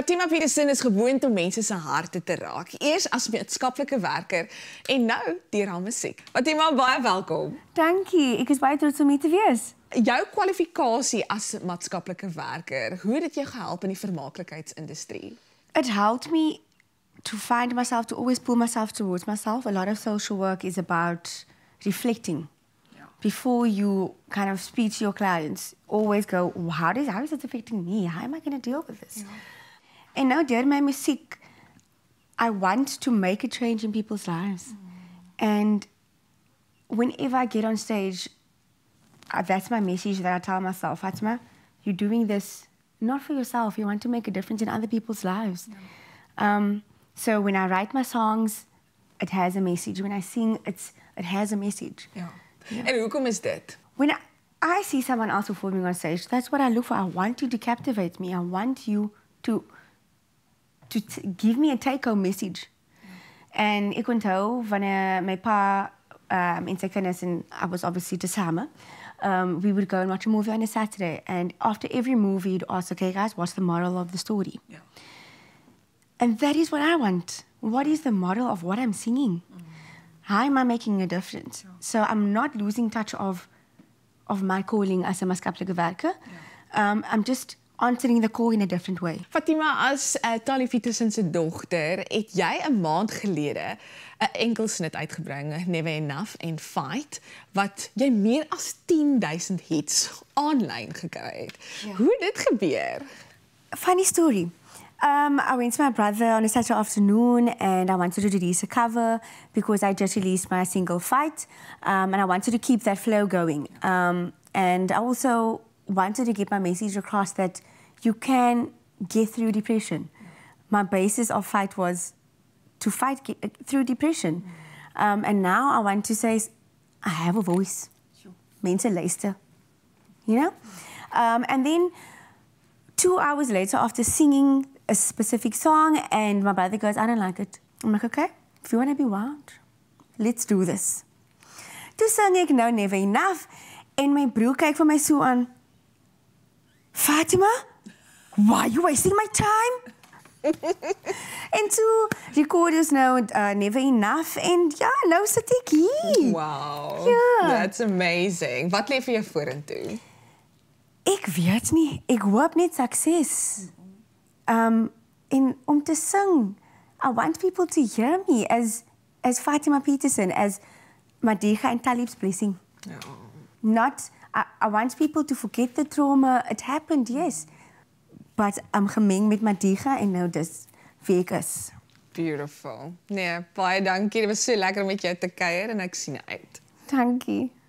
Fatima Pedersen is gewoond om mense se harte te raak, eers as maatskaplike werker en nou deur haar musiek. Fatima, baie welkom. Dankie. Ek is baie trots om hier te wees. Jou kwalifikasie as maatskaplike werker, hoe het dit jou gehelp in die vermaaklikheidsindustrie? It helped me to find myself to always pull myself towards myself. A lot of social work is about reflecting. Ja. Before you kind of speak to your clients, always go, well, how, does, how is this affecting me? How am I going to deal with this? Yeah. Ja. And now Dear my music. sick. I want to make a change in people's lives. Mm. And whenever I get on stage, uh, that's my message that I tell myself, Fatima. you're doing this not for yourself. You want to make a difference in other people's lives. Mm. Um, so when I write my songs, it has a message. When I sing, it's it has a message. Yeah. yeah. And come is that? When I, I see someone else performing on stage, that's what I look for. I want you to captivate me. I want you to to give me a take-home message. En ik onthou wanneer mijn pa um, in secondary and I was obviously to summer, um, we would go and watch a movie on a Saturday. And after every movie, you'd ask, okay, guys, what's the moral of the story? Yeah. And that is what I want. What is the moral of what I'm singing? Mm. How am I making a difference? Yeah. So I'm not losing touch of, of my calling as a maskaplike werker. Yeah. Um, I'm just answering the call in a different way. Fatima as uh, Talifita se dogter, het jy 'n maand gelede 'n enkel snit uitgebring, Never Enough en Fight wat jy meer as 10000 hits online gekry het. Ja. Hoe dit gebeur? Funny story. Um, I went to my brother on a Saturday afternoon and I wanted to release a cover because I just released my single Fight um, and I wanted to keep that flow going. Um, and I also wanted to get my message across that you can get through depression. My basis of fight was to fight uh, through depression. Um, and now I want to say, I have a voice. Sure. Mental Leicester. You know? Um, and then two hours later, after singing a specific song, and my brother goes, I don't like it. I'm like, okay, if you want to be wild, let's do this. To sing ek nou Never Enough en my broer kyk vir my so aan. Fatima, why are you wasting my time? en to record is nou uh, Never Enough en ja, nou sit ek hier. Wow. Ja. That's amazing. Wat lê vir jou vorentoe? Ek weet nie. Ek hoop net sukses. Um en om te sing. I want people to hear me as as Fatima Peterson as Madiha and Talib's blessing. Oh. Not I, I want people to forget the trauma. It happened, yes. But I'm gemeng met Madiga and now this Vegas. Beautiful. Nee, baie dankie. Dit was so lekker om met jou te kuier en ek sien uit. Dankie.